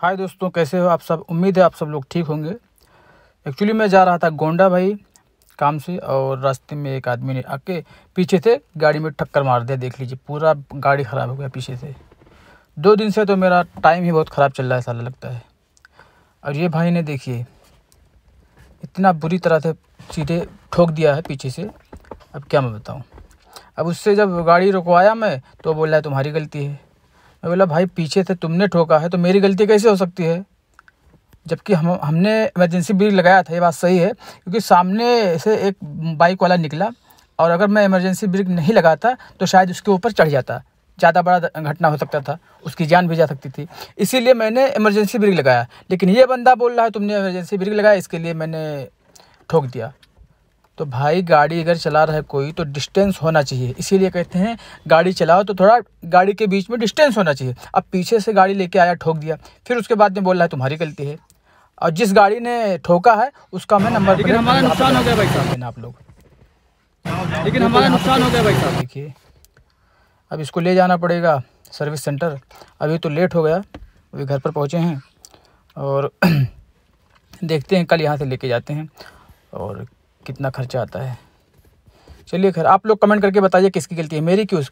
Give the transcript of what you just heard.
हाय दोस्तों कैसे हो आप सब उम्मीद है आप सब लोग ठीक होंगे एक्चुअली मैं जा रहा था गोंडा भाई काम से और रास्ते में एक आदमी ने आके पीछे से गाड़ी में टक्कर मार दिया देख लीजिए पूरा गाड़ी ख़राब हो गया पीछे से दो दिन से तो मेरा टाइम ही बहुत ख़राब चल रहा है साला लगता है और ये भाई ने देखिए इतना बुरी तरह से सीधे ठोक दिया है पीछे से अब क्या मैं बताऊँ अब उससे जब गाड़ी रुकवाया मैं तो बोला है तुम्हारी गलती है मैं बोला भाई पीछे से तुमने ठोका है तो मेरी गलती कैसे हो सकती है जबकि हम हमने इमरजेंसी ब्रेक लगाया था ये बात सही है क्योंकि सामने से एक बाइक वाला निकला और अगर मैं इमरजेंसी ब्रेक नहीं लगाता तो शायद उसके ऊपर चढ़ जाता ज़्यादा बड़ा घटना हो सकता था उसकी जान भी जा सकती थी इसीलिए मैंने इमरजेंसी ब्रेक लगाया लेकिन ये बंदा बोल रहा है तुमने इमरजेंसी ब्रेक लगाया इसके लिए मैंने ठोक दिया तो भाई गाड़ी अगर चला रहा है कोई तो डिस्टेंस होना चाहिए इसीलिए कहते हैं गाड़ी चलाओ तो थोड़ा गाड़ी के बीच में डिस्टेंस होना चाहिए अब पीछे से गाड़ी लेके आया ठोक दिया फिर उसके बाद में बोल रहा है तुम्हारी गलती है और जिस गाड़ी ने ठोका है उसका मैं नंबर लेकिन हमारा नुकसान हो गया भाई साहब आप लोग लेकिन हमारा नुकसान हो गया भाई साहब देखिए अब इसको ले जाना पड़ेगा सर्विस सेंटर अभी तो लेट हो गया अभी घर पर पहुँचे हैं और देखते हैं कल यहाँ से लेके जाते हैं और कितना खर्चा आता है चलिए खैर आप लोग कमेंट करके बताइए किसकी गलती है मेरी क्यों उसकी